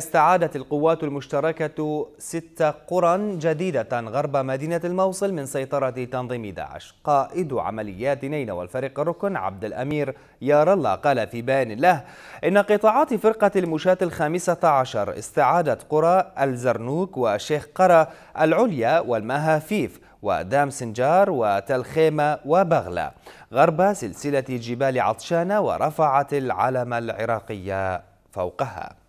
استعادت القوات المشتركة ست قرى جديدة غرب مدينة الموصل من سيطرة تنظيم داعش قائد عمليات نينوى والفريق الركن عبد الأمير يار الله قال في بيان له إن قطاعات فرقة المشاة الخامسة عشر استعادت قرى الزرنوك وشيخ قرى العليا والمهافيف ودام سنجار وتلخيمة وبغلة غرب سلسلة جبال عطشانة ورفعت العلم العراقي فوقها